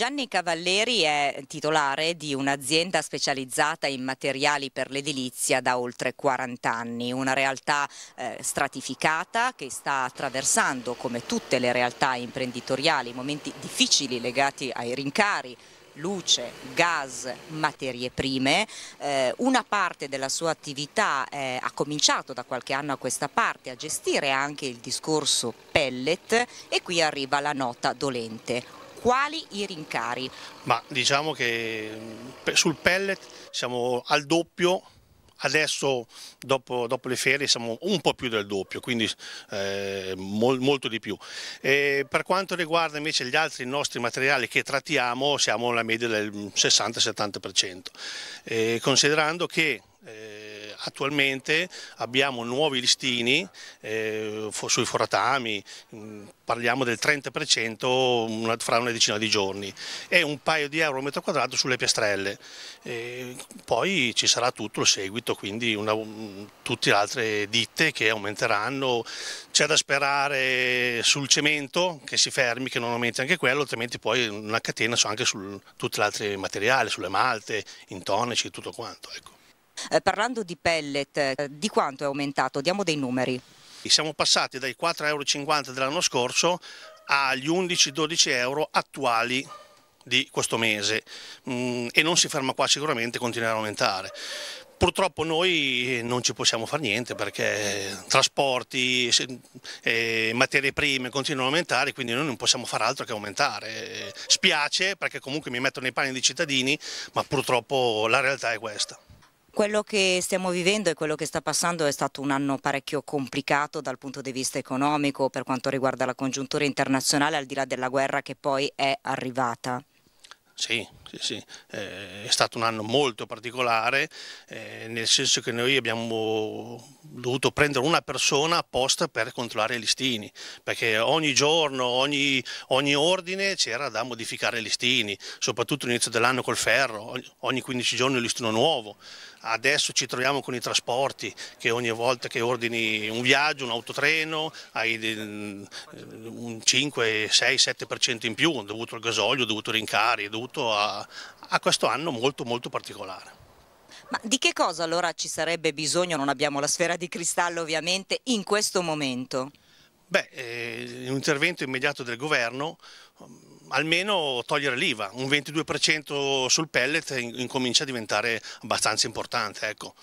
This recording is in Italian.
Gianni Cavalleri è titolare di un'azienda specializzata in materiali per l'edilizia da oltre 40 anni, una realtà eh, stratificata che sta attraversando, come tutte le realtà imprenditoriali, momenti difficili legati ai rincari luce, gas, materie prime. Eh, una parte della sua attività eh, ha cominciato da qualche anno a questa parte a gestire anche il discorso pellet e qui arriva la nota dolente quali i rincari? Ma diciamo che mm, sul pellet siamo al doppio Adesso, dopo, dopo, le ferie, siamo un po' più del doppio, quindi eh, mol, molto di più. E per quanto riguarda invece gli altri nostri materiali che trattiamo, siamo alla media del 60-70%, mm, considerando che eh, attualmente abbiamo nuovi listini eh, sui foratami, mm, parliamo del 30% fra una decina di giorni e un paio di euro al metro quadrato sulle piastrelle. E poi ci sarà tutto il seguito, quindi una, mm, tutte le altre ditte che aumenteranno. C'è da sperare sul cemento che si fermi, che non aumenti anche quello, altrimenti poi una catena anche su tutti gli altri materiali, sulle malte, e tutto quanto. Ecco. Eh, parlando di pellet, eh, di quanto è aumentato? Diamo dei numeri. Siamo passati dai 4,50 euro dell'anno scorso agli 11-12 euro attuali di questo mese mm, e non si ferma qua sicuramente, continuerà ad aumentare. Purtroppo noi non ci possiamo fare niente perché trasporti, eh, materie prime continuano ad aumentare, quindi noi non possiamo fare altro che aumentare. Spiace perché comunque mi mettono nei panni dei cittadini, ma purtroppo la realtà è questa. Quello che stiamo vivendo e quello che sta passando è stato un anno parecchio complicato dal punto di vista economico per quanto riguarda la congiuntura internazionale, al di là della guerra che poi è arrivata. Sì, sì, sì. Eh, è stato un anno molto particolare, eh, nel senso che noi abbiamo dovuto prendere una persona apposta per controllare i listini, perché ogni giorno, ogni, ogni ordine c'era da modificare i listini, soprattutto all'inizio dell'anno col ferro, ogni 15 giorni un listino nuovo. Adesso ci troviamo con i trasporti, che ogni volta che ordini un viaggio, un autotreno, hai eh, un 5, 6, 7% in più, dovuto al gasolio, dovuto ai rincari, dovuto dovuto a, a questo anno molto molto particolare. Ma di che cosa allora ci sarebbe bisogno, non abbiamo la sfera di cristallo ovviamente, in questo momento? Beh, eh, un intervento immediato del governo, mm, almeno togliere l'IVA, un 22% sul pellet eh, incomincia a diventare abbastanza importante. Ecco.